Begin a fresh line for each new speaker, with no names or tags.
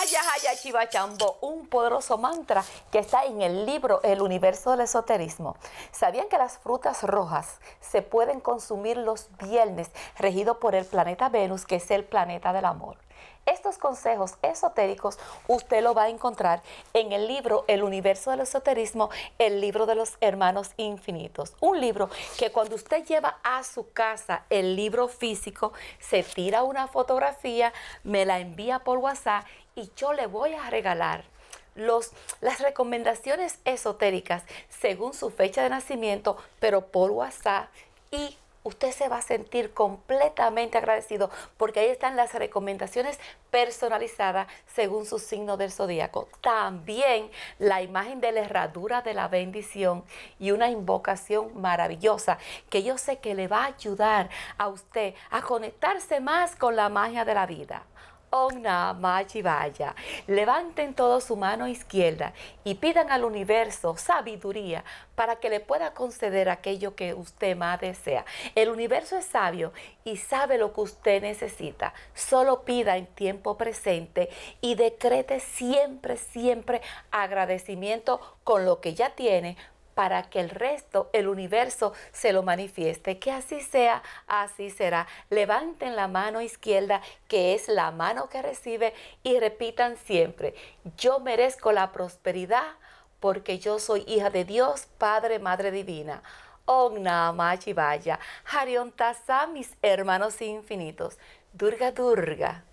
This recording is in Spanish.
Haya Haya Chivachambo, un poderoso mantra que está en el libro El universo del esoterismo. ¿Sabían que las frutas rojas se pueden consumir los viernes, regido por el planeta Venus, que es el planeta del amor? Estos consejos esotéricos usted lo va a encontrar en el libro El universo del esoterismo, el libro de los hermanos infinitos. Un libro que cuando usted lleva a su casa el libro físico, se tira una fotografía, me la envía por WhatsApp y yo le voy a regalar los, las recomendaciones esotéricas según su fecha de nacimiento, pero por WhatsApp y usted se va a sentir completamente agradecido porque ahí están las recomendaciones personalizadas según su signo del zodíaco. También la imagen de la herradura de la bendición y una invocación maravillosa que yo sé que le va a ayudar a usted a conectarse más con la magia de la vida. Namah Vaya. Levanten todos su mano izquierda y pidan al universo sabiduría para que le pueda conceder aquello que usted más desea. El universo es sabio y sabe lo que usted necesita. Solo pida en tiempo presente y decrete siempre, siempre agradecimiento con lo que ya tiene para que el resto, el universo, se lo manifieste. Que así sea, así será. Levanten la mano izquierda, que es la mano que recibe, y repitan siempre, yo merezco la prosperidad porque yo soy hija de Dios, Padre, Madre Divina. Om Namah Shivaya. Harion mis hermanos infinitos. Durga Durga.